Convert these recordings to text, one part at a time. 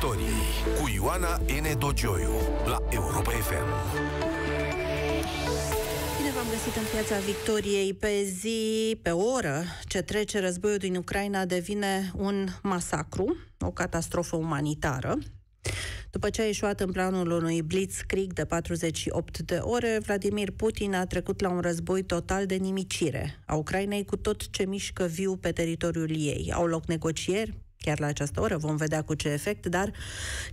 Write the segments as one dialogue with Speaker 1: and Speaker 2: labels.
Speaker 1: istoriei cu Ioana N. Dogioiu la Europa FM.
Speaker 2: Bine v-am găsit în piața Victoriei. Pe zi, pe oră ce trece războiul din Ucraina devine un masacru, o catastrofă umanitară. După ce a ieșuat în planul unui blitzkrieg de 48 de ore, Vladimir Putin a trecut la un război total de nimicire a Ucrainei cu tot ce mișcă viu pe teritoriul ei. Au loc negocieri, Chiar la această oră vom vedea cu ce efect, dar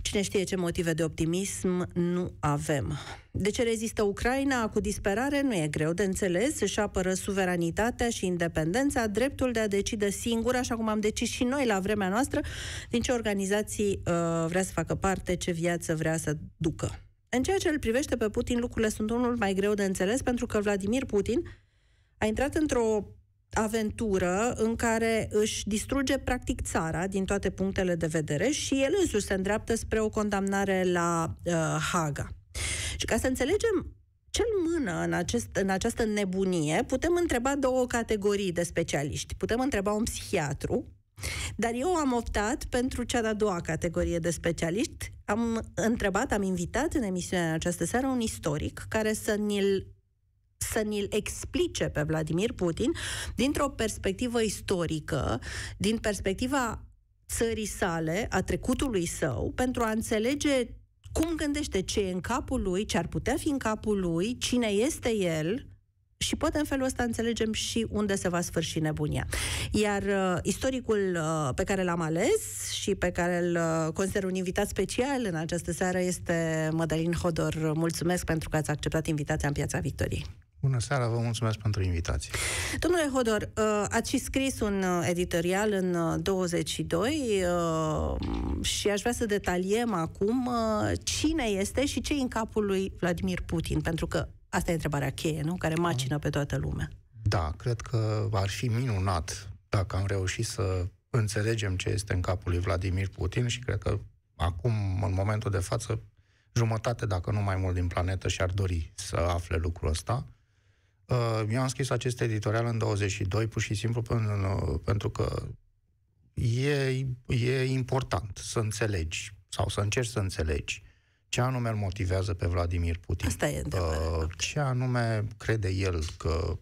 Speaker 2: cine știe ce motive de optimism nu avem. De ce rezistă Ucraina cu disperare nu e greu de înțeles. Își apără suveranitatea și independența, dreptul de a decide singur, așa cum am decis și noi la vremea noastră, din ce organizații uh, vrea să facă parte, ce viață vrea să ducă. În ceea ce îl privește pe Putin, lucrurile sunt unul mai greu de înțeles pentru că Vladimir Putin a intrat într-o aventură în care își distruge practic țara din toate punctele de vedere și el însuși se îndreaptă spre o condamnare la uh, Haga. Și ca să înțelegem ce mână în, acest, în această nebunie, putem întreba două categorii de specialiști. Putem întreba un psihiatru, dar eu am optat pentru cea de-a doua categorie de specialiști. Am întrebat, am invitat în emisiunea în această seară un istoric care să ne l să ni-l explice pe Vladimir Putin dintr-o perspectivă istorică, din perspectiva țării sale, a trecutului său, pentru a înțelege cum gândește ce e în capul lui, ce ar putea fi în capul lui, cine este el și poate în felul ăsta înțelegem și unde se va sfârși nebunia. Iar uh, istoricul uh, pe care l-am ales și pe care îl uh, consider un invitat special în această seară este Mădălin Hodor. Mulțumesc pentru că ați acceptat invitația în Piața Victoriei.
Speaker 1: Bună seara, vă mulțumesc pentru invitație.
Speaker 2: Domnule Hodor, uh, ați și scris un uh, editorial în 22 uh, și aș vrea să detaliem acum cine este și ce în capul lui Vladimir Putin, pentru că asta e întrebarea cheie, nu? Care macină pe toată lumea.
Speaker 1: Da, cred că ar fi minunat dacă am reușit să înțelegem ce este în capul lui Vladimir Putin și cred că acum, în momentul de față, jumătate, dacă nu mai mult, din planetă și-ar dori să afle lucrul ăsta Uh, eu am scris acest editorial în 22, pur și simplu uh, pentru că e, e important să înțelegi sau să încerci să înțelegi ce anume îl motivează pe Vladimir Putin. Asta e uh, Ce anume crede el că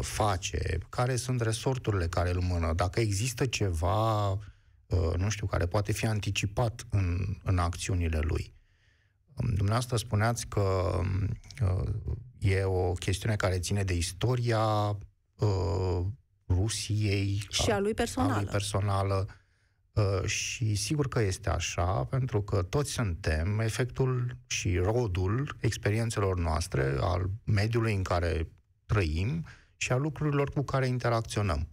Speaker 1: face, care sunt resorturile care îl mână, dacă există ceva, nu știu, care poate fi anticipat în, în acțiunile lui. Dumneavoastră spuneați că E o chestiune care ține de istoria uh, Rusiei și a, a lui personală. A lui personală. Uh, și sigur că este așa, pentru că toți suntem efectul și rodul experiențelor noastre, al mediului în care trăim și a lucrurilor cu care interacționăm.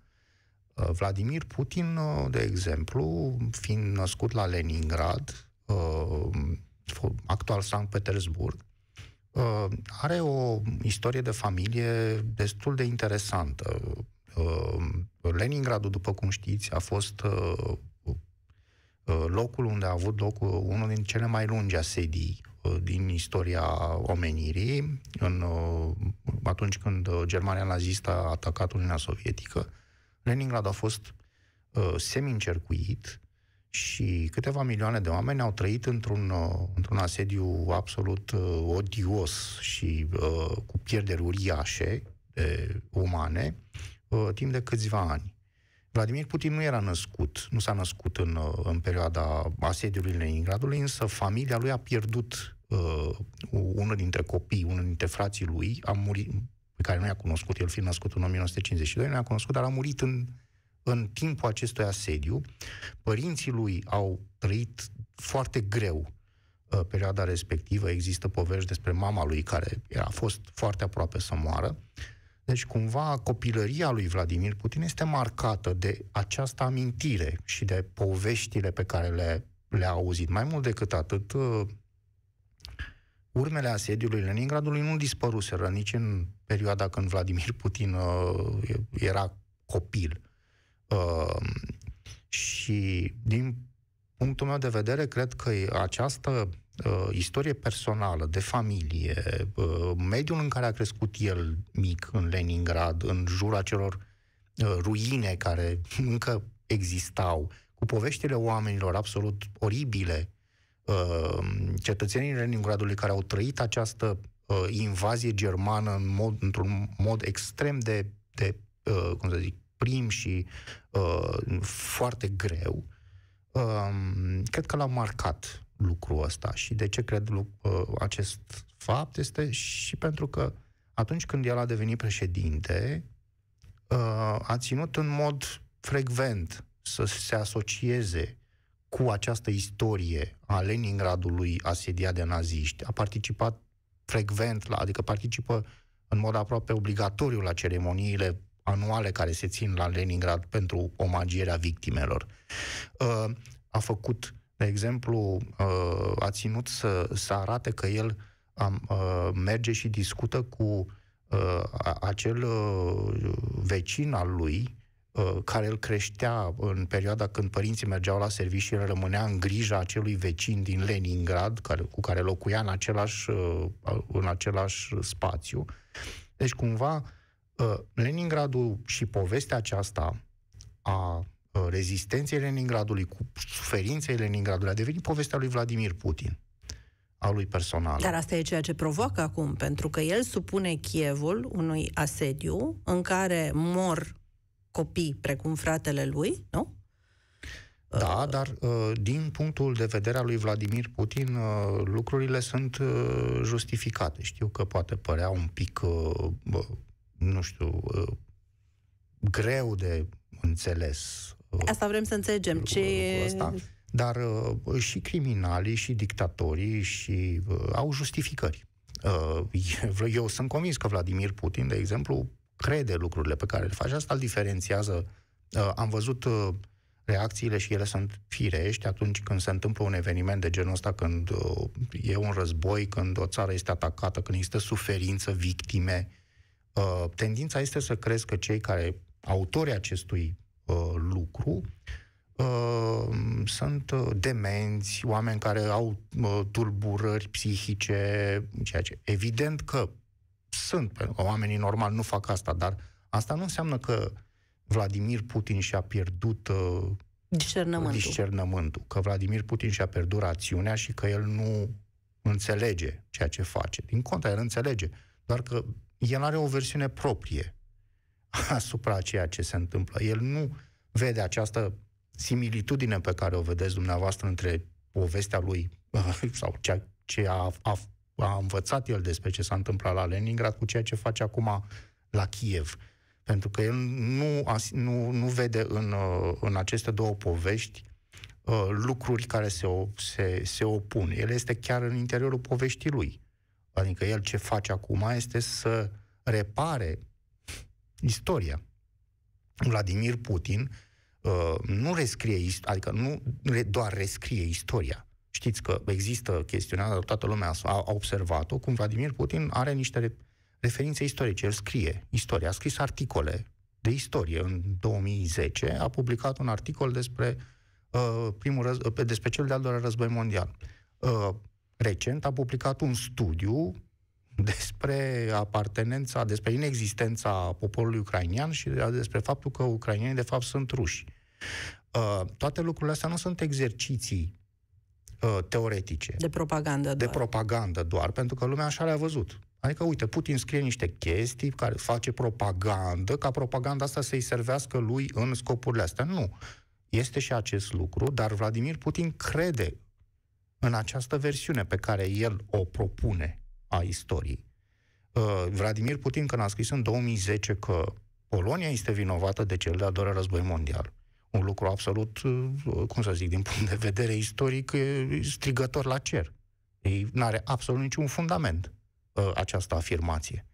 Speaker 1: Uh, Vladimir Putin, uh, de exemplu, fiind născut la Leningrad, uh, actual Sankt Petersburg, uh, are o istorie de familie destul de interesantă. Uh, Leningradul, după cum știți, a fost uh, uh locul unde a avut loc uh, unul din cele mai lungi asedii uh, din istoria omenirii, în, atunci când Germania nazistă a atacat Uniunea Sovietică. Leningrad a fost semi-încercuit, și câteva milioane de oameni au trăit într-un, uh, într-un asediu absolut uh, odios și uh, cu pierderi uriașe de umane uh, timp de câțiva ani. Vladimir Putin nu era născut, nu s-a născut în, uh, în perioada asediului Leningradului, însă familia lui a pierdut uh, unul dintre copii, unul dintre frații lui, a murit, pe care nu i-a cunoscut, el fiind născut în 1952, nu i-a cunoscut, dar a murit în în timpul acestui asediu, părinții lui au trăit foarte greu uh, perioada respectivă. Există povești despre mama lui care a fost foarte aproape să moară. Deci, cumva, copilăria lui Vladimir Putin este marcată de această amintire și de poveștile pe care le, le-a auzit. Mai mult decât atât, uh, urmele asediului Leningradului nu dispăruseră nici în perioada când Vladimir Putin uh, era copil. Ehm, și din punctul meu de vedere, cred că această uh, istorie personală, de familie, uh, mediul în care a crescut el mic în Leningrad, în jur acelor uh, ruine care încă existau, cu poveștile oamenilor absolut oribile, uh, cetățenii Leningradului care au trăit această uh, invazie germană în mod, într-un mod extrem de, de uh, cum să zic, prim și uh, foarte greu, uh, cred că l-a marcat lucrul ăsta. Și de ce cred uh, acest fapt este și pentru că atunci când el a devenit președinte, uh, a ținut în mod frecvent să se asocieze cu această istorie a Leningradului asediat de naziști. A participat frecvent, la, adică participă în mod aproape obligatoriu la ceremoniile anuale care se țin la Leningrad pentru omagierea victimelor. Uh, a făcut, de exemplu, uh, a ținut să, să arate că el uh, merge și discută cu acel vecin al lui, care îl creștea în perioada când părinții mergeau la serviciu și el rămânea în grija acelui vecin din Leningrad, care, cu care locuia în același, în același spațiu. Deci, cumva, Ă, Leningradul și povestea aceasta a ă, rezistenței Leningradului, cu suferinței Leningradului, a devenit povestea lui Vladimir Putin, a lui personal. Dar
Speaker 2: asta e ceea ce provoacă acum, pentru că el supune Chievul unui asediu în care mor copii precum fratele lui, nu?
Speaker 1: Ă, da, dar din punctul de vedere al lui Vladimir Putin, lucrurile sunt justificate. Știu că poate părea un pic nu știu, uh, greu de înțeles.
Speaker 2: Uh, Asta vrem să înțelegem. Ce ăsta.
Speaker 1: Dar uh, și criminalii, și dictatorii, și au justificări. Eu sunt convins că Vladimir Putin, de exemplu, crede lucrurile pe care le face. Asta îl diferențiază. Am văzut reacțiile și ele sunt firești atunci când se întâmplă un eveniment de genul ăsta, când e un război, când o țară este atacată, când există suferință, victime, Uh, tendința este să crezi că cei care, autorii acestui uh, lucru, uh, sunt uh, demenți, oameni care au uh, tulburări psihice, ceea ce evident că sunt, pentru că oamenii normal nu fac asta, dar asta nu înseamnă că Vladimir Putin și-a pierdut uh, discernământul. discernământul, că Vladimir Putin și-a pierdut rațiunea și că el nu înțelege ceea ce face. Din contra, el înțelege, doar că el are o versiune proprie asupra ceea ce se întâmplă. El nu vede această similitudine pe care o vedeți dumneavoastră între povestea lui sau ceea ce a, a, a învățat el despre ce s-a întâmplat la Leningrad cu ceea ce face acum la Kiev. Pentru că el nu, nu, nu vede în, uh, în aceste două povești uh, lucruri care se, se, se opun. El este chiar în interiorul poveștii lui. Adică el ce face acum este să repare istoria. Vladimir Putin uh, nu rescrie, adică nu doar rescrie istoria. Știți că există chestiunea, dar toată lumea a, a observat-o, cum Vladimir Putin are niște referințe istorice. El scrie istoria, a scris articole de istorie. În 2010 a publicat un articol despre, uh, primul răz- despre cel de-al doilea război mondial. Uh, recent a publicat un studiu despre apartenența, despre inexistența poporului ucrainian și despre faptul că ucrainienii de fapt sunt ruși. Uh, toate lucrurile astea nu sunt exerciții uh, teoretice. De propagandă doar. De propagandă doar, pentru că lumea așa le-a văzut. Adică, uite, Putin scrie niște chestii care face propagandă, ca propaganda asta să-i servească lui în scopurile astea. Nu. Este și acest lucru, dar Vladimir Putin crede în această versiune pe care el o propune a istoriei. Uh, Vladimir Putin, când a scris în 2010 că Polonia este vinovată de cel de-al doilea război mondial, un lucru absolut, uh, cum să zic, din punct de vedere istoric, strigător la cer. Ei nu are absolut niciun fundament uh, această afirmație.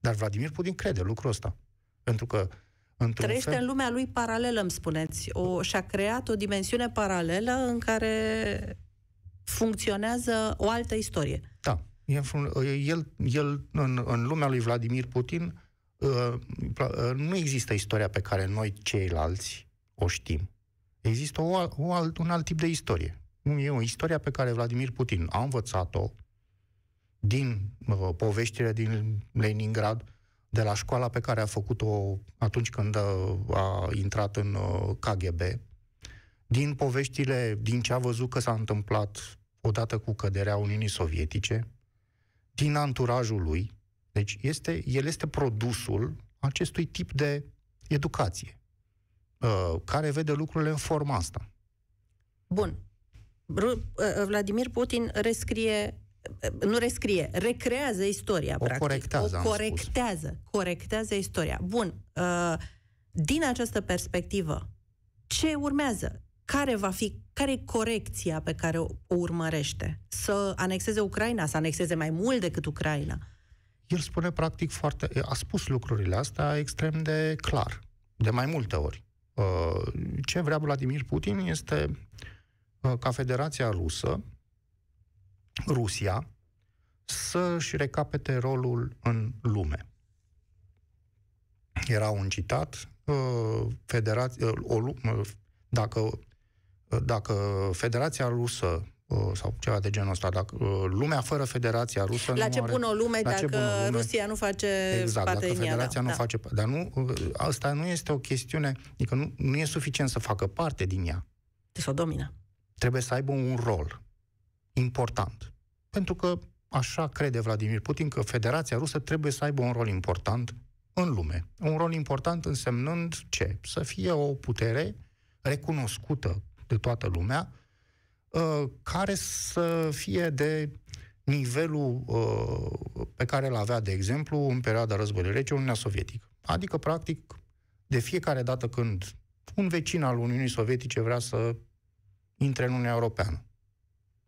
Speaker 1: Dar Vladimir Putin crede lucrul ăsta. Pentru că într Trăiește fel... în
Speaker 2: lumea lui paralelă, îmi spuneți. O, și-a creat o dimensiune paralelă în care funcționează o altă istorie.
Speaker 1: Da. El, el în, în lumea lui Vladimir Putin uh, uh, nu există istoria pe care noi ceilalți o știm. Există o, o alt, un alt tip de istorie. Nu e o istoria pe care Vladimir Putin a învățat-o din uh, poveștile din Leningrad, de la școala pe care a făcut-o atunci când a, a intrat în uh, KGB, din poveștile, din ce a văzut că s-a întâmplat odată cu căderea Uniunii Sovietice, din anturajul lui, deci este, el este produsul acestui tip de educație, uh, care vede lucrurile în forma asta. Bun.
Speaker 2: Uh, Vladimir Putin rescrie uh, nu rescrie, recrează istoria, o practic.
Speaker 1: Corectează, o
Speaker 2: corectează, corectează istoria. Bun, din această perspectivă, ce urmează? care va fi, care e corecția pe care o, urmărește? Să anexeze Ucraina, să anexeze mai mult decât Ucraina?
Speaker 1: El spune practic foarte, a spus lucrurile astea extrem de clar, de mai multe ori. Uh, ce vrea Vladimir Putin este uh, ca Federația Rusă, Rusia, să-și recapete rolul în lume. Era un citat, uh, federația, o, dacă dacă Federația Rusă uh, sau ceva de genul ăsta, dacă uh, lumea fără Federația Rusă La nu ce are, bună o lume dacă lume, Rusia
Speaker 2: nu face Exact, parte dacă Federația ea, da. nu da. face
Speaker 1: Dar nu, uh, asta nu este o chestiune, adică nu, nu e suficient să facă parte din ea. Să o domină. Trebuie să aibă un rol important. Pentru că așa crede Vladimir Putin că Federația Rusă trebuie să aibă un rol important în lume. Un rol important însemnând ce? Să fie o putere recunoscută de toată lumea, uh, care să fie de nivelul uh, pe care îl avea, de exemplu, în perioada războiului rece, Uniunea Sovietică. Adică, practic, de fiecare dată când un vecin al Uniunii Sovietice vrea să intre în Uniunea Europeană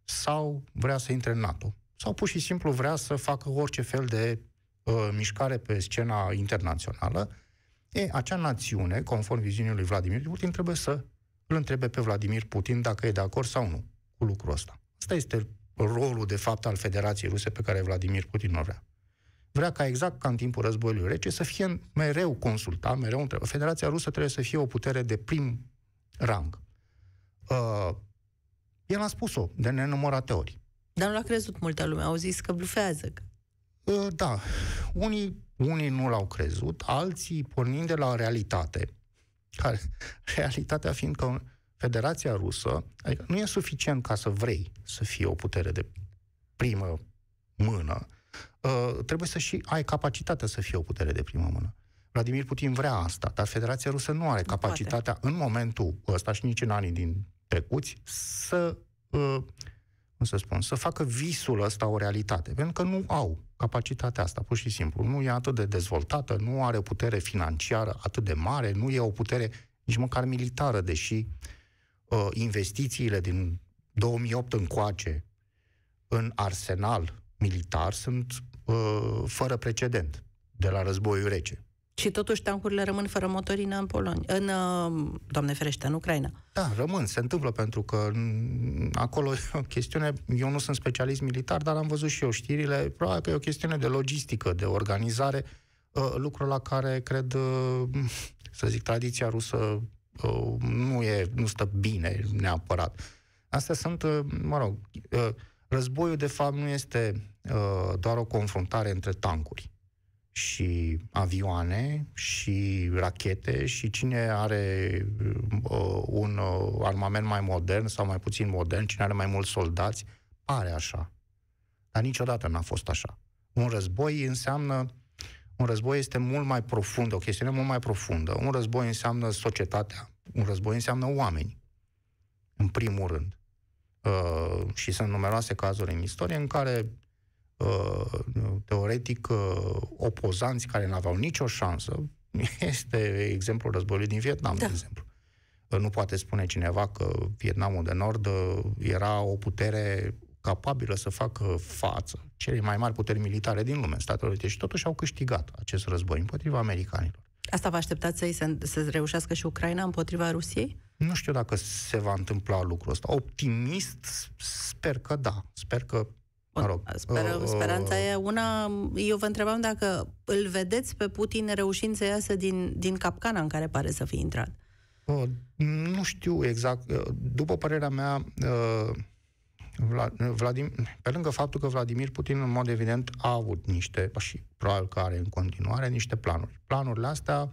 Speaker 1: sau vrea să intre în NATO sau pur și simplu vrea să facă orice fel de uh, mișcare pe scena internațională, e, acea națiune, conform viziunii lui Vladimir Putin, trebuie să îl întrebe pe Vladimir Putin dacă e de acord sau nu cu lucrul ăsta. Asta este rolul, de fapt, al Federației Ruse pe care Vladimir Putin o vrea. Vrea ca exact ca în timpul războiului rece să fie mereu consultat, mereu întrebat. Federația Rusă trebuie să fie o putere de prim rang. Uh, el a spus-o de nenumărate ori. Dar nu l-a crezut multă lume, au zis că blufează. Uh, da, unii, unii nu l-au crezut, alții, pornind de la realitate, care, realitatea fiind că Federația Rusă, adică nu e suficient ca să vrei să fii o putere de primă mână, uh, trebuie să și ai capacitatea să fii o putere de primă mână. Vladimir Putin vrea asta, dar Federația Rusă nu are capacitatea Poate. în momentul ăsta și nici în anii din trecuți să, uh, cum să spun, să facă visul ăsta o realitate, pentru că nu au capacitatea asta, pur și simplu. Nu e atât de dezvoltată, nu are o putere financiară atât de mare, nu e o putere nici măcar militară, deși uh, investițiile din 2008 încoace în arsenal militar sunt uh, fără precedent de la războiul rece.
Speaker 2: Și totuși tancurile rămân fără motorină în Polonia, în, uh, doamne ferește, în Ucraina.
Speaker 1: Da, rămân, se întâmplă pentru că mm, acolo e o chestiune, eu nu sunt specialist militar, dar am văzut și eu știrile, probabil că e o chestiune de logistică, de organizare, uh, lucru la care cred, uh, să zic, tradiția rusă nu e, nu stă bine neapărat. Astea sunt, mă rog, războiul de fapt nu este doar o confruntare între tancuri și avioane și rachete și cine are uh, un uh, armament mai modern sau mai puțin modern, cine are mai mulți soldați, pare așa. Dar niciodată n-a fost așa. Un război înseamnă un război este mult mai profund, o chestiune mult mai profundă. Un război înseamnă societatea, un război înseamnă oameni, în primul rând. Uh, și sunt numeroase cazuri în istorie în care Uh, teoretic uh, opozanți care n-aveau nicio șansă. Este exemplul războiului din Vietnam, da. de exemplu. Uh, nu poate spune cineva că Vietnamul de Nord era o putere capabilă să facă față celei mai mari puteri militare din lume, Statele Unite, și totuși au câștigat acest război împotriva americanilor.
Speaker 2: Asta vă așteptați să-i se, să reușească și Ucraina împotriva Rusiei?
Speaker 1: Nu știu dacă se va întâmpla lucrul ăsta. Optimist, sper că da. Sper că Mă rog. Sperăm, uh, speranța
Speaker 2: e una... Eu vă întrebam dacă îl vedeți pe Putin reușind să iasă din, din capcana în care pare să
Speaker 1: fi intrat. Uh, nu știu exact. Uh, după părerea mea, Vladimir, pe lângă faptul că Vladimir Putin, în mod evident, a avut niște, și probabil că are în continuare, niște planuri. Planurile astea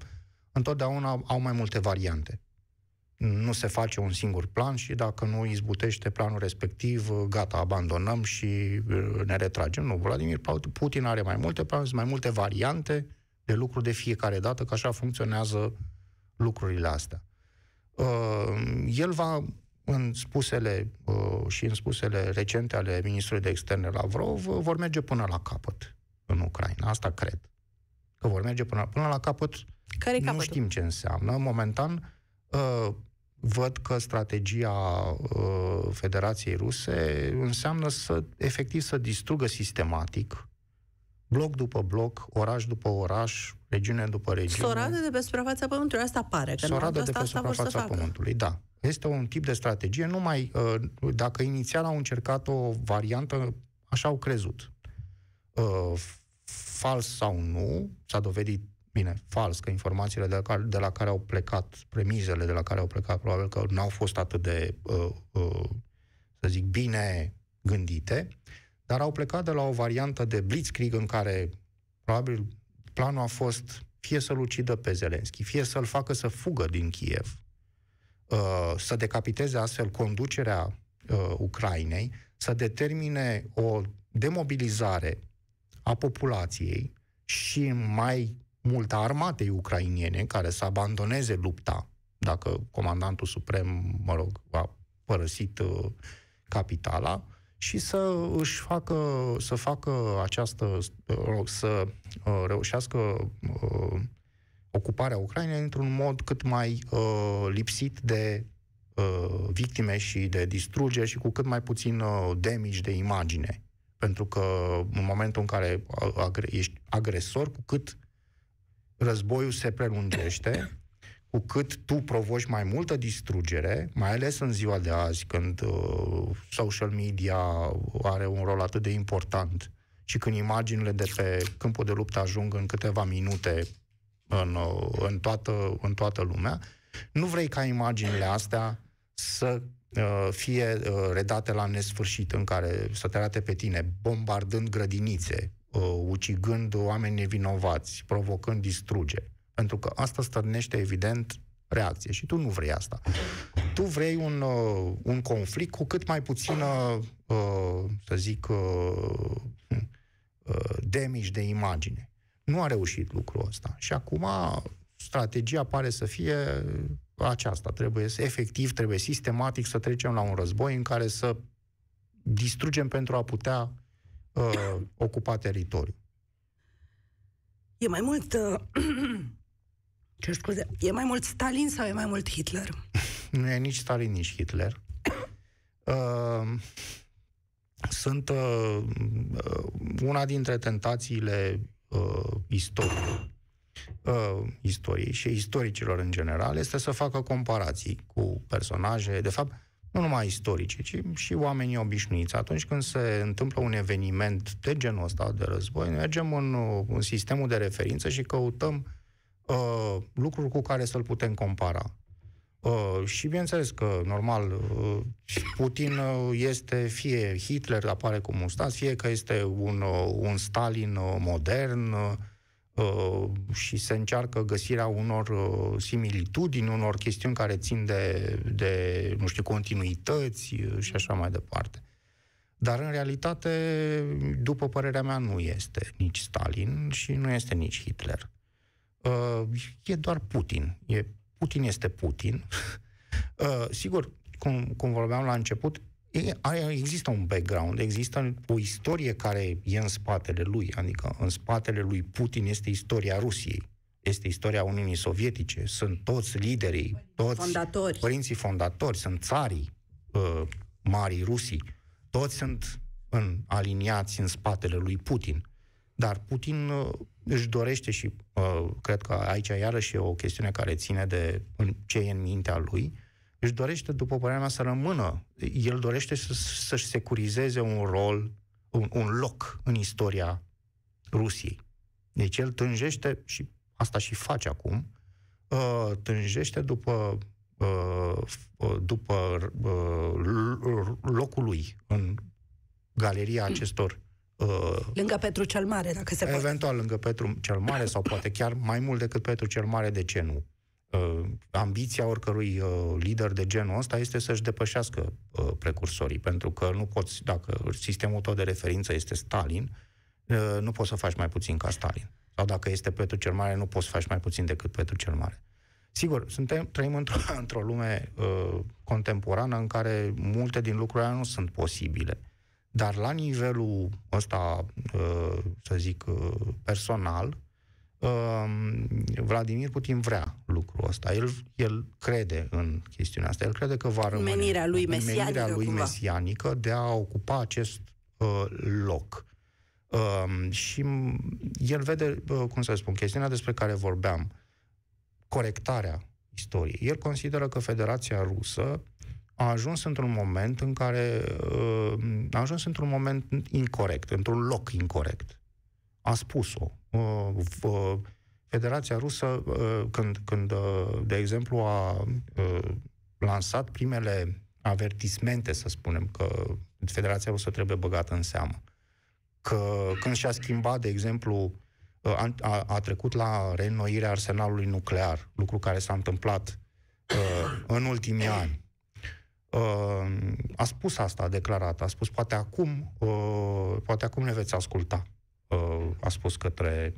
Speaker 1: întotdeauna au mai multe variante nu se face un singur plan și dacă nu izbutește planul respectiv, gata, abandonăm și uh, ne retragem. Nu, Vladimir Putin are mai multe planuri, mai multe variante de lucru de fiecare dată, că așa funcționează lucrurile astea. Uh, el va, în spusele uh, și în spusele recente ale ministrului de externe Lavrov, vor merge până la capăt în Ucraina. Asta cred. Că vor merge până, până la capăt. Care nu capătul? știm ce înseamnă. Momentan, văd că strategia uh, Federației Ruse înseamnă să, efectiv, să distrugă sistematic bloc după bloc, oraș după oraș, regiune după regiune. Sorade
Speaker 2: de pe suprafața Pământului, asta pare. Că soradă de pe suprafața Pământului,
Speaker 1: da. Este un tip de strategie, numai uh, dacă inițial au încercat o variantă, așa au crezut. Uh, fals sau nu, s-a dovedit bine, fals, că informațiile de la, care, de la care au plecat, premizele de la care au plecat, probabil că n-au fost atât de, uh, uh, să zic, bine gândite, dar au plecat de la o variantă de blitzkrieg în care probabil planul a fost fie să-l ucidă pe Zelenski, fie să-l facă să fugă din Kiev, uh, să decapiteze astfel conducerea uh, Ucrainei, să determine o demobilizare a populației și mai mult a armatei ucrainiene care să abandoneze lupta dacă comandantul suprem, mă rog, a părăsit uh, capitala și să își facă, să facă această, uh, să uh, reușească uh, ocuparea Ucrainei într-un mod cât mai uh, lipsit de uh, victime și de distrugere și cu cât mai puțin damage de imagine. Pentru că în momentul în care agre- ești agresor, cu cât războiul se prelungește, cu cât tu provoci mai multă distrugere, mai ales în ziua de azi, când uh, social media are un rol atât de important și când imaginile de pe câmpul de luptă ajung în câteva minute în, uh, în, toată, în toată lumea, nu vrei ca imaginile astea să uh, fie uh, redate la nesfârșit, în care să te arate pe tine bombardând grădinițe, uh, ucigând oameni nevinovați, provocând distrugeri. Pentru că asta stărnește, evident, reacție și tu nu vrei asta. Tu vrei un, uh, un conflict cu cât mai puțină, uh, să zic, uh, uh, damage de imagine. Nu a reușit lucrul ăsta. Și acum strategia pare să fie aceasta. Trebuie să, efectiv, trebuie sistematic să trecem la un război în care să distrugem pentru a putea uh, ocupa teritoriul. E mai mult... Uh, ce scuze? E mai mult
Speaker 2: Stalin sau e mai mult Hitler?
Speaker 1: nu e nici Stalin, nici Hitler. Uh, sunt uh, uh, una dintre tentațiile uh, istoriei, uh, istoriei și istoricilor în general este să facă comparații cu personaje. De fapt, nu numai istorice, ci și oamenii obișnuiți. Atunci când se întâmplă un eveniment de genul ăsta de război, mergem în, uh, în sistemul de referință și căutăm uh, lucruri cu care să-l putem compara. Uh, și bineînțeles că, normal, uh, Putin uh, este fie Hitler, apare cu un fie că este un, uh, un Stalin uh, modern, Uh, și se încearcă găsirea unor uh, similitudini, unor chestiuni care țin de, de nu știu, continuități uh, și așa mai departe. Dar, în realitate, după părerea mea, nu este nici Stalin și nu este nici Hitler. E doar Putin. E, Putin este Putin. Sigur, cum, cum vorbeam la început, există un background, există o istorie care e în spatele lui, adică în spatele lui Putin este istoria Rusiei, este istoria Uniunii Sovietice, sunt toți liderii, toți fondatori. părinții fondatori, sunt țarii uh, marii Rusii, toți sunt în, aliniați în spatele lui Putin. Dar Putin uh, își dorește și uh, cred că aici iarăși e o chestiune care ține de ce e în mintea lui, își dorește, după părerea mea, să rămână. El dorește să, să-și securizeze un rol, un, un loc în istoria Rusiei. Deci el tânjește, și asta și face acum, uh, tânjește după, uh, uh, după locul lui în galeria hmm. acestor... lângă Petru cel Mare, dacă se eventual poate. Eventual lângă Petru cel Mare sau poate chiar mai mult decât Petru cel Mare, de ce nu? Uh, ambiția oricărui uh, lider de genul ăsta este să-și depășească uh, precursorii, pentru că nu poți, dacă sistemul tău de referință este Stalin, nu poți să faci mai puțin ca Stalin. Sau dacă este Petru cel Mare, nu poți să faci mai puțin decât Petru cel Mare. Sigur, suntem, trăim într-o, într lume uh, contemporană în care multe din lucrurile nu sunt posibile. Dar la nivelul ăsta, uh, să zic, uh, personal, Ehm, Vladimir Putin vrea lucrul ăsta. El, el crede în chestiunea asta. El crede că va rămâne menirea lui mesianică, menirea lui mesianică de a ocupa acest uh, loc. Uh, și el vede, uh, cum să spun, chestiunea despre care vorbeam, corectarea istoriei. El consideră că Federația Rusă a ajuns într-un moment în care uh, a ajuns într-un moment incorrect, într-un loc incorrect a spus-o. Uh, Federația Rusă, uh, când, când uh, de exemplu, a lansat primele avertismente, să spunem, că Federația Rusă trebuie băgată în seamă, că când și-a schimbat, de exemplu, a, a, a trecut la reînnoirea arsenalului nuclear, lucru care s-a întâmplat uh, în ultimii ani. Uh, a spus asta, a declarat, a spus, poate acum, uh, poate acum ne veți asculta. Uh, a spus către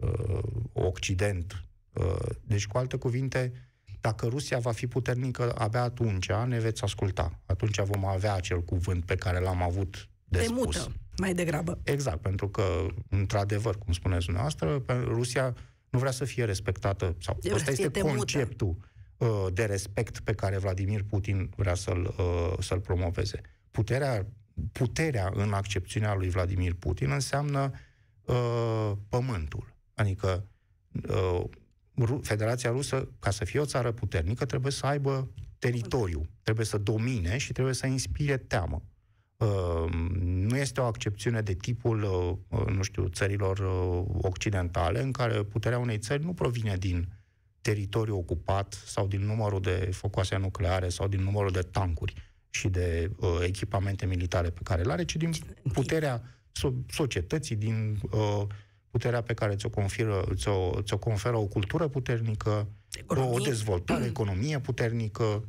Speaker 1: uh, Occident. Uh, deci, cu alte cuvinte, dacă Rusia va fi puternică, abia atunci ne veți asculta. Atunci vom avea acel cuvânt pe care l-am avut de, de spus. mută, mai degrabă. Exact, pentru că, într-adevăr, cum spuneți dumneavoastră, Rusia nu vrea să fie respectată, sau de ăsta este temută. conceptul uh, de respect pe care Vladimir Putin vrea să-l, uh, să-l promoveze. Puterea, puterea, în accepțiunea lui Vladimir Putin, înseamnă Uh, pământul. Adică uh, Federația Rusă, ca să fie o țară puternică, trebuie să aibă teritoriu, trebuie să domine și trebuie să inspire teamă. Uh, nu este o accepțiune de tipul, uh, nu știu, țărilor uh, occidentale, în care puterea unei țări nu provine din teritoriu ocupat sau din numărul de focoase nucleare sau din numărul de tancuri și de uh, echipamente militare pe care le are, ci din puterea societății, din uh, puterea pe care ți-o, confiră, ți-o, ți-o conferă o cultură puternică, economie. o dezvoltare, economie puternică.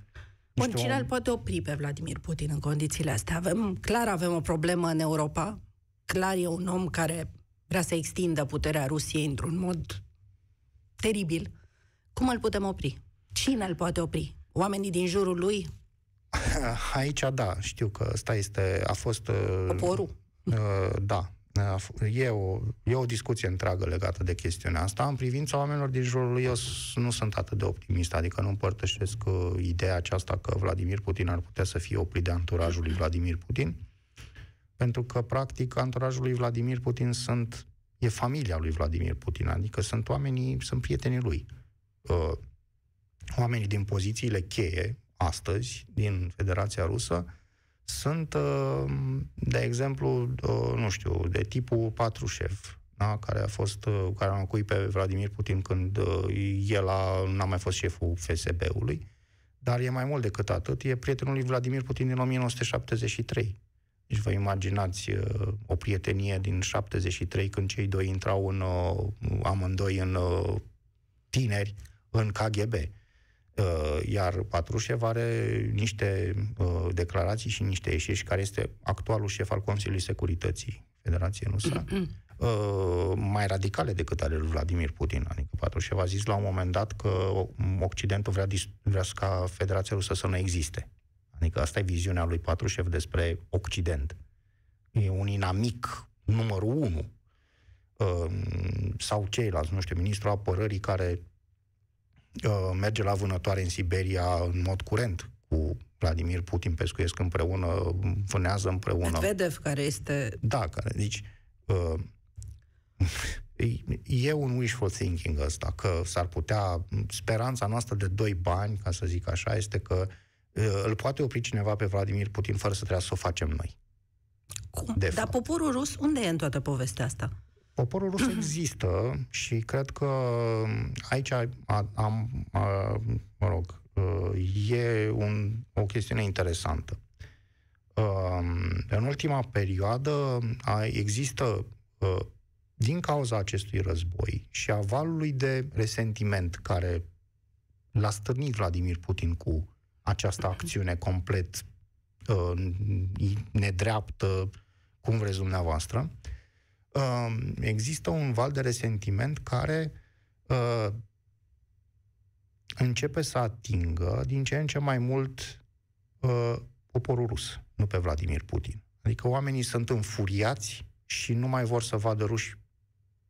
Speaker 1: Bun, cine îl
Speaker 2: poate opri pe Vladimir Putin în condițiile astea? Avem, clar avem o problemă în Europa, clar e un om care vrea să extindă puterea Rusiei într-un mod teribil. Cum îl putem opri? Cine îl poate opri? Oamenii din jurul lui?
Speaker 1: Aici, da, știu că ăsta este, a fost... Uh, Poporul? Uh, da, uh, e o, e o discuție întreagă legată de chestiunea asta. În privința oamenilor din jurul lui, eu nu sunt atât de optimist, adică nu împărtășesc uh, ideea aceasta că Vladimir Putin ar putea să fie oprit de anturajul lui Vladimir Putin, pentru că, practic, anturajul lui Vladimir Putin sunt, e familia lui Vladimir Putin, adică sunt oamenii, sunt prietenii lui. Oamenii din pozițiile cheie, astăzi, din Federația Rusă, sunt, uh, de exemplu, uh, nu știu, de tipul patrușev, da? care a fost, uh, care a înlocuit pe Vladimir Putin când el a, n-a mai fost șeful FSB-ului, dar e mai mult decât atât, e prietenul lui Vladimir Putin din 1973. Deci vă imaginați o prietenie din 73 când cei doi intrau în, amândoi în tineri în KGB. Uh, iar Patrușev are niște uh, declarații și niște ieșiri, care este actualul șef al Consiliului Securității Federației Rusă, uh, mai radicale decât ale lui Vladimir Putin. Adică Patrușev a zis la un moment dat că Occidentul vrea, vrea ca Federația Rusă să nu existe. Adică asta e viziunea lui Patrușev despre Occident. E un inamic numărul unu sau ceilalți, nu știu, ministrul apărării care Uh, merge la vânătoare în Siberia în mod curent cu Vladimir Putin, pescuiesc împreună, vânează împreună. Medvedev,
Speaker 2: care este...
Speaker 1: Da, care, deci, uh, e un wishful thinking ăsta, că s-ar putea, speranța noastră de doi bani, ca să zic așa, este că uh, îl poate opri cineva pe Vladimir Putin fără să trebuia să o facem noi. Cum? De Dar fapt.
Speaker 2: poporul rus unde e în toată povestea asta?
Speaker 1: Poporul rus există și cred că aici am, mă rog, e un, o chestiune interesantă. Um, în ultima perioadă există, uh, din cauza acestui război și a valului de resentiment care l-a stârnit Vladimir Putin cu această acțiune complet uh, nedreaptă, cum vreți dumneavoastră, Um, există un val de resentiment care uh, începe să atingă din ce în ce mai mult uh, poporul rus, nu pe Vladimir Putin. Adică oamenii sunt înfuriați și nu mai vor să vadă ruși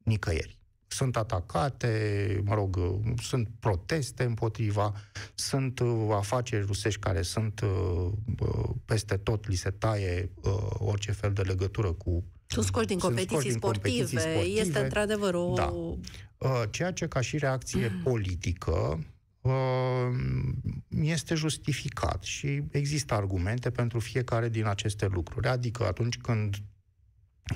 Speaker 1: nicăieri. Sunt atacate, mă rog, sunt proteste împotriva, sunt uh, afaceri rusești care sunt peste tot, li se taie orice fel de legătură cu
Speaker 2: sunt scoși din competiții, scoși din sportive. sportive. Este într-adevăr
Speaker 1: o... Da. Uh, ceea ce ca și reacție mm. politică uh, este justificat și există argumente pentru fiecare din aceste lucruri. Adică atunci când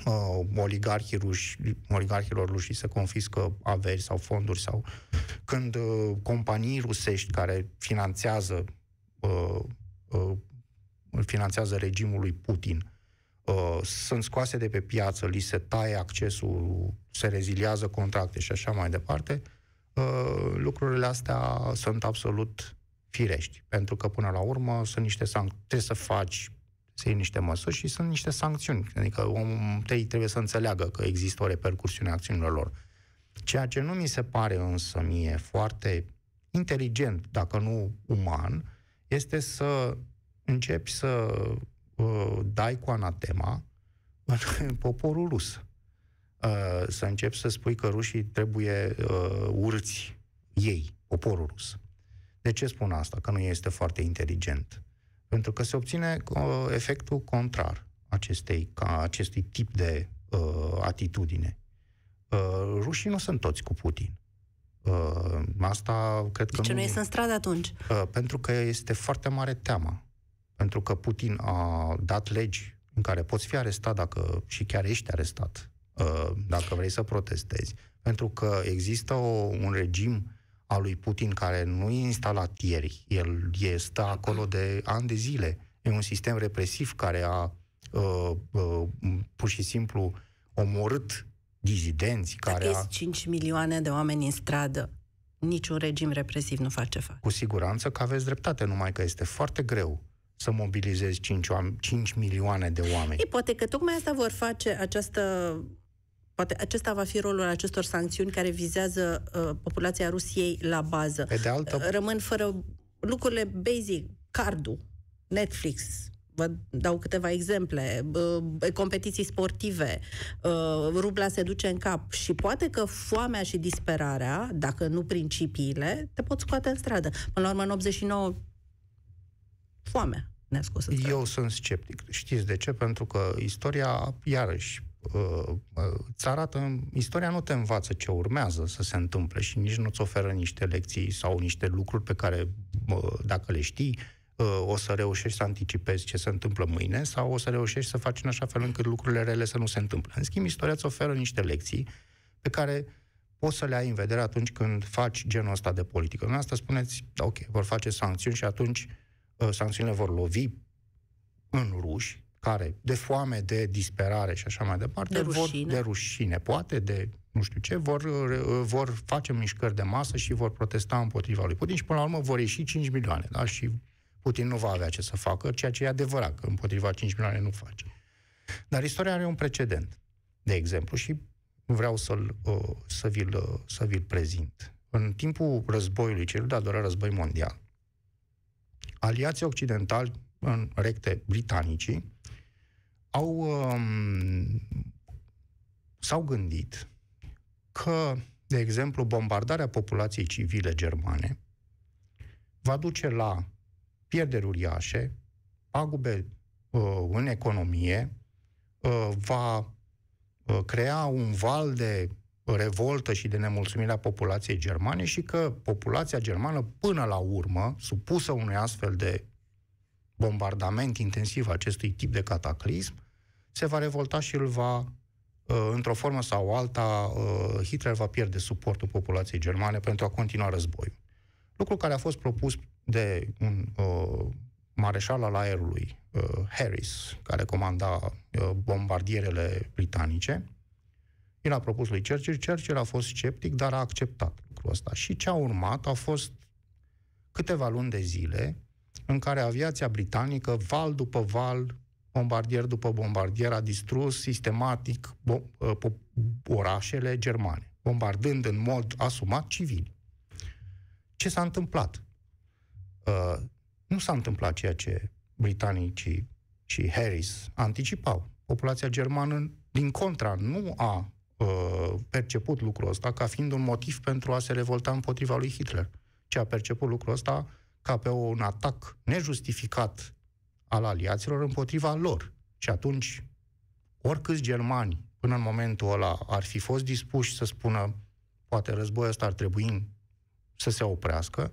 Speaker 1: uh, oligarhii ruși, oligarhilor ruși se confiscă averi sau fonduri sau când uh, companii rusești care finanțează uh, uh, finanțează regimul lui Putin uh, sunt scoase de pe piață, li se taie accesul, se reziliază contracte și așa mai departe, uh, lucrurile astea sunt absolut firești. Pentru că, până la urmă, sunt niște sancțiuni. Trebuie să faci, să iei niște măsuri și sunt niște sancțiuni. Adică omul trebuie să înțeleagă că există o repercursiune a acțiunilor lor. Ceea ce nu mi se pare însă mie foarte inteligent, dacă nu uman, este să începi să uh, dai cu anatema în poporul rus. Uh, să încep să spui că rușii trebuie uh, ei, poporul rus. De ce spun asta? Că nu este foarte inteligent. Pentru că se obține uh, efectul contrar acestei, ca acestui tip de uh, atitudine. Uh, rușii nu sunt toți cu Putin. Uh, asta cred deci că. De ce nu, nu este în stradă atunci? Uh, pentru că este foarte mare teama pentru că Putin a dat legi în care poți fi arestat dacă și chiar ești arestat, uh, dacă vrei să protestezi. Pentru că există o, un regim al lui Putin care nu e instalat ieri, el este acolo de ani de zile. E un sistem represiv care a uh, uh, pur și simplu omorât dizidenți. Dacă care a...
Speaker 2: 5 milioane de oameni în stradă, niciun regim represiv nu face față.
Speaker 1: Cu siguranță că aveți dreptate, numai că este foarte greu să mobilizezi 5, oameni, 5 milioane de oameni.
Speaker 2: Ei, poate că tocmai asta vor face această Poate acesta va fi rolul acestor sancțiuni care vizează uh, populația Rusiei la bază. Pe de altă... Uh, rămân fără lucrurile basic, cardul, Netflix, vă dau câteva exemple, uh, competiții sportive, uh, rubla se duce în cap și poate că foamea și disperarea, dacă nu principiile, te pot scoate în stradă. Până la urmă, în 89
Speaker 1: foamea în Eu sunt sceptic. Știți de ce? Pentru că istoria, iarăși, uh, îți arată, istoria nu te învață ce urmează să se întâmple și nici nu-ți oferă niște lecții sau niște lucruri pe care, uh, dacă le știi, uh, o să reușești să anticipezi ce se întâmplă mâine sau o să reușești să faci în așa fel încât lucrurile rele să nu se întâmple. În schimb, istoria îți oferă niște lecții pe care poți să le ai în vedere atunci când faci genul ăsta de politică. În asta spuneți, ok, vor face sancțiuni și atunci uh, Uh, sancțiunile vor lovi în ruși, care de foame, de disperare și așa mai departe, de rușine, vor, de rușine poate, de nu știu ce, vor, uh, vor face mișcări de masă și vor protesta împotriva lui Putin și până la urmă vor ieși 5 milioane, da? Și Putin nu va avea ce să facă, ceea ce e adevărat, că împotriva 5 milioane nu face. Dar istoria are un precedent, de exemplu, și vreau să-l, uh, să vi-l, să vi prezint. În timpul războiului, cel de-al doilea război mondial, aliații occidentali, în recte britanicii, au, um, s-au gândit că, de exemplu, bombardarea populației civile germane va duce la pierderi uriașe, pagube uh, în economie, uh, va uh, crea un val de revoltă și de nemulțumirea populației germane și că populația germană, până la urmă, supusă unui astfel de bombardament intensiv acestui tip de cataclism, se va revolta și îl va, uh, într-o formă sau alta, uh, Hitler va pierde suportul populației germane pentru a continua războiul. Lucru care a fost propus de un uh, mareșal al aerului, uh, Harris, care comanda uh, bombardierele britanice, Putin a propus lui Churchill, Churchill a fost sceptic, dar a acceptat lucrul ăsta. Și ce a urmat a fost câteva luni de zile în care aviația britanică, val după val, bombardier după bombardier, a distrus sistematic bo- ă, orașele germane, bombardând în mod asumat civili. Ce s-a întâmplat? Uh, nu s-a întâmplat ceea ce britanicii și Harris anticipau. Populația germană, din contra, nu a Uh, perceput lucrul ăsta ca fiind un motiv pentru a se revolta împotriva lui Hitler, ci a perceput lucrul ăsta ca pe un atac nejustificat al aliaților împotriva lor. Și atunci, oricâți germani până în momentul ăla ar fi fost dispuși să spună poate războiul ăsta ar trebui să se oprească,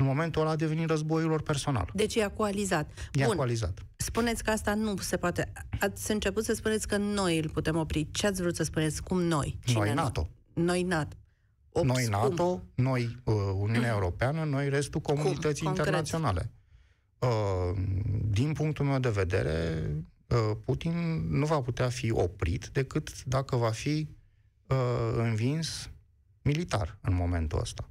Speaker 1: în momentul ăla a devenit războiul lor personal. Deci e actualizat. E Bun. actualizat. Spuneți că asta nu se poate.
Speaker 2: Ați început să spuneți că noi îl putem opri. Ce ați vrut să spuneți? Cum noi? Cine noi NATO. Noi NATO.
Speaker 1: Ops, noi NATO, cum? noi uh, Uniunea Europeană, noi restul comunității cum? internaționale. Uh, din punctul meu de vedere, uh, Putin nu va putea fi oprit decât dacă va fi uh, învins militar în momentul ăsta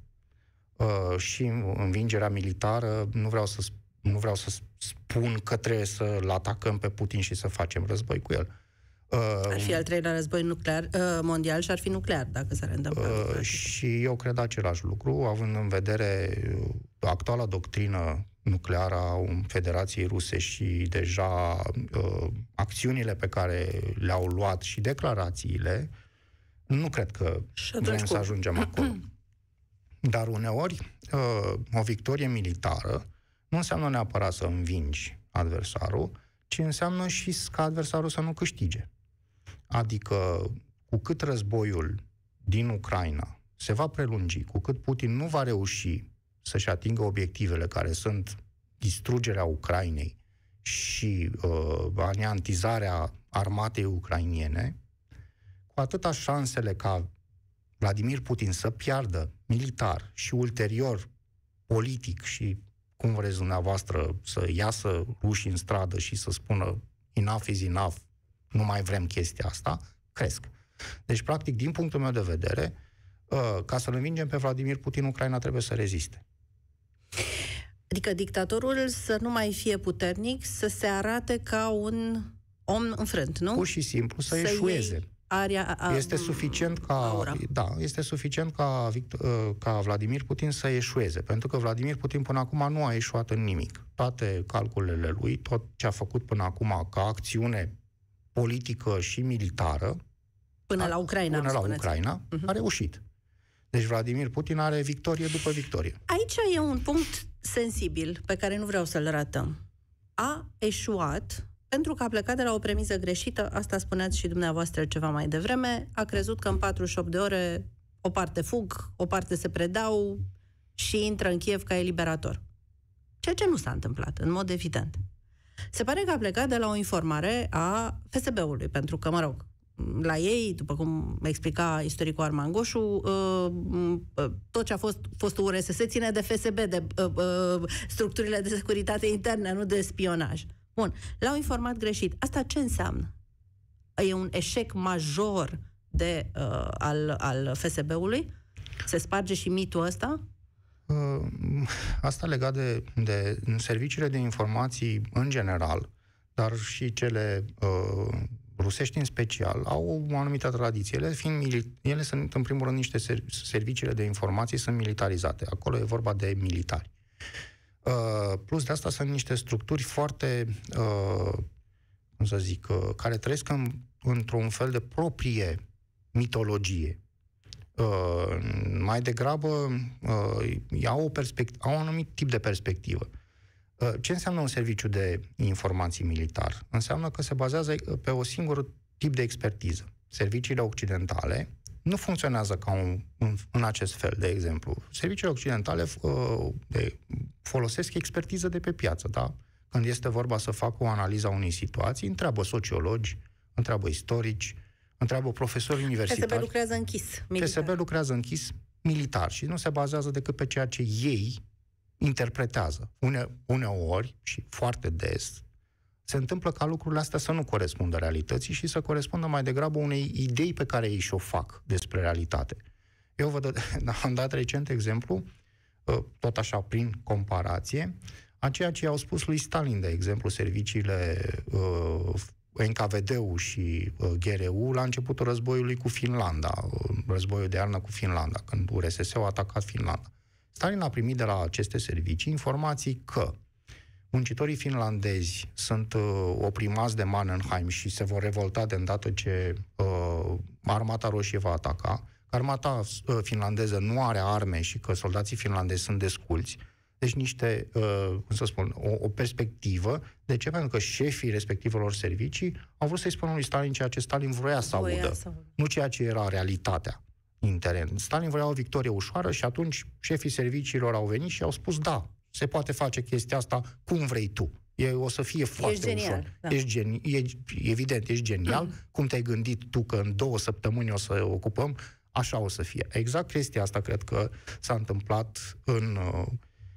Speaker 1: uh, și învingerea militară, nu vreau să nu vreau să spun că trebuie să-l atacăm pe Putin și să facem război cu el. Uh, ar fi al
Speaker 2: treilea război nuclear, uh, mondial și ar fi nuclear, dacă
Speaker 1: s-ar Uh, și eu cred același lucru, având în vedere uh, actuala doctrină nucleară a um, Federației Ruse și deja uh, acțiunile pe care le-au luat și declarațiile, nu cred că vrem să ajungem acolo. Dar uneori, uh, o victorie militară nu înseamnă neapărat să învingi adversarul, ci înseamnă și ca adversarul să nu câștige. Adică, cu cât războiul din Ucraina se va prelungi, cu cât Putin nu va reuși să-și atingă obiectivele care sunt distrugerea Ucrainei și uh, aneantizarea armatei ucrainiene, cu atâta șansele ca Vladimir Putin să piardă militar și ulterior politic și cum vreți dumneavoastră să iasă ruși în stradă și să spună enough is enough, nu mai vrem chestia asta, cresc. Deci, practic, din punctul meu de vedere, ă, ca să-l învingem pe Vladimir Putin, Ucraina trebuie să reziste.
Speaker 2: Adică dictatorul să nu mai fie puternic, să se arate ca un
Speaker 1: om înfrânt, nu? Pur și simplu să, să eșueze. Iei
Speaker 2: aria... a, Este
Speaker 1: suficient ca aura. da, este suficient ca Victor, uh, ca Vladimir Putin să eșueze, pentru că Vladimir Putin până acum nu a eșuat în nimic. Toate calculele lui, tot ce a făcut până acum ca acțiune politică și militară
Speaker 2: până a, la Ucraina, până la spuneți. Ucraina, uh-huh.
Speaker 1: a reușit. Deci Vladimir Putin are victorie după victorie.
Speaker 2: Aici e un punct sensibil pe care nu vreau să-l ratăm. A eșuat pentru că a plecat de la o premisă greșită, asta spuneați și dumneavoastră ceva mai devreme, a crezut că în 48 de ore o parte fug, o parte se predau și intră în Kiev ca eliberator. Ceea ce nu s-a întâmplat, în mod evident. Se pare că a plecat de la o informare a FSB-ului, pentru că, mă rog, la ei, după cum explica istoricul Arman Goșu, uh, uh, tot ce a fost fost URSS ține de FSB, de uh, structurile de securitate interne, nu de spionaj. Bun, l-au informat greșit. Asta ce înseamnă? E un eșec major de, uh, al, al FSB-ului? Se sparge și mitul ăsta?
Speaker 1: Uh, asta legat de, de serviciile de informații în general, dar și cele uh, rusești în special, au o anumită tradiție. Ele, fiind mili- ele sunt, în primul rând, niște ser- serviciile de informații sunt militarizate. Acolo e vorba de militari. Uh, plus de asta sunt niște structuri foarte, uh, cum să zic, uh, care trăiesc în, într-un fel de proprie mitologie. Uh, mai degrabă uh, au, o perspect- au un anumit tip de perspectivă. Uh, ce înseamnă un serviciu de informații militar? Înseamnă că se bazează pe o singură tip de expertiză. Serviciile occidentale nu funcționează ca un, în, în acest fel, de exemplu. Serviciile occidentale uh, de, folosesc expertiză de pe piață, da? Când este vorba să facă o analiză a unei situații, întreabă sociologi, întreabă istorici, întreabă profesori universitari. FSB lucrează
Speaker 2: închis. Militar.
Speaker 1: FSB lucrează închis militar și nu se bazează decât pe ceea ce ei interpretează. Une, uneori și foarte des se întâmplă ca lucrurile astea să nu corespundă realității și să corespundă mai degrabă unei idei pe care ei și-o fac despre realitate. Eu vă dă, da, am dat recent exemplu, ă, tot așa prin comparație, a ceea ce au spus lui Stalin, de exemplu, serviciile uh, ă, NKVD-ul și uh, ă, GRU la începutul războiului cu Finlanda, războiul de iarnă cu Finlanda, când URSS-ul a atacat Finlanda. Stalin a primit de la aceste servicii informații că uh, muncitorii finlandezi sunt uh, oprimați de Mannheim și se vor revolta de îndată ce uh, armata roșie va ataca, armata uh, finlandeză nu are arme și că soldații finlandezi sunt desculți, deci niște, uh, cum să spun, o, o perspectivă. De ce? Pentru că șefii respectivelor servicii au vrut să-i spună lui Stalin ceea ce Stalin vroia să voia audă, să... nu ceea ce era realitatea în teren. Stalin vrea o victorie ușoară și atunci șefii serviciilor au venit și au spus da, se poate face chestia asta cum vrei tu. E, o să fie foarte ești genial, ușor. Da. Ești geni- e, evident, ești genial. Mm. Cum te-ai gândit tu că în două săptămâni o să ocupăm, așa o să fie. Exact chestia asta cred că s-a întâmplat în, uh,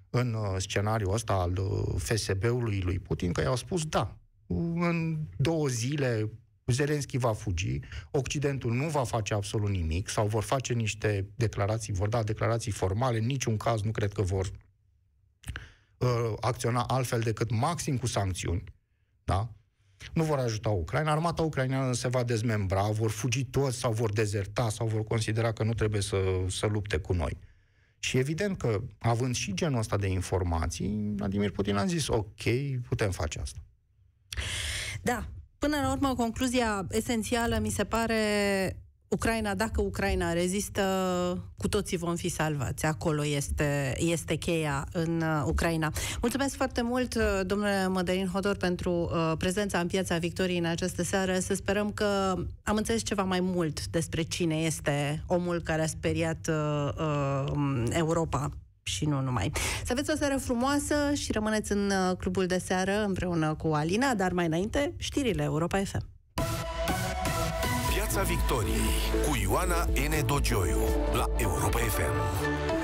Speaker 1: în uh, scenariul ăsta al uh, FSB-ului lui Putin, că i-au spus da, în două zile Zelenski va fugi, Occidentul nu va face absolut nimic sau vor face niște declarații, vor da declarații formale, în niciun caz nu cred că vor uh, acționa altfel decât maxim cu sancțiuni, da? nu vor ajuta Ucraina. Armata ucraineană se va dezmembra, vor fugi toți sau vor dezerta sau vor considera că nu trebuie să, să lupte cu noi. Și evident că, având și genul ăsta de informații, Vladimir Putin a zis, ok, putem face asta.
Speaker 2: Da. Până la urmă, concluzia esențială mi se pare Ucraina, dacă Ucraina rezistă, cu toții vom fi salvați. Acolo este, este cheia în uh, Ucraina. Mulțumesc foarte mult, uh, domnule Mădălin Hodor, pentru uh, prezența în Piața Victoriei în această seară. Să sperăm că am înțeles ceva mai mult despre cine este omul care a speriat uh, uh, Europa și nu numai. Să aveți o seară frumoasă și rămâneți în uh, clubul de seară împreună cu Alina, dar mai înainte, știrile Europa FM.
Speaker 1: Piața Victoriei cu Ioana N. Dogioiu la Europa FM.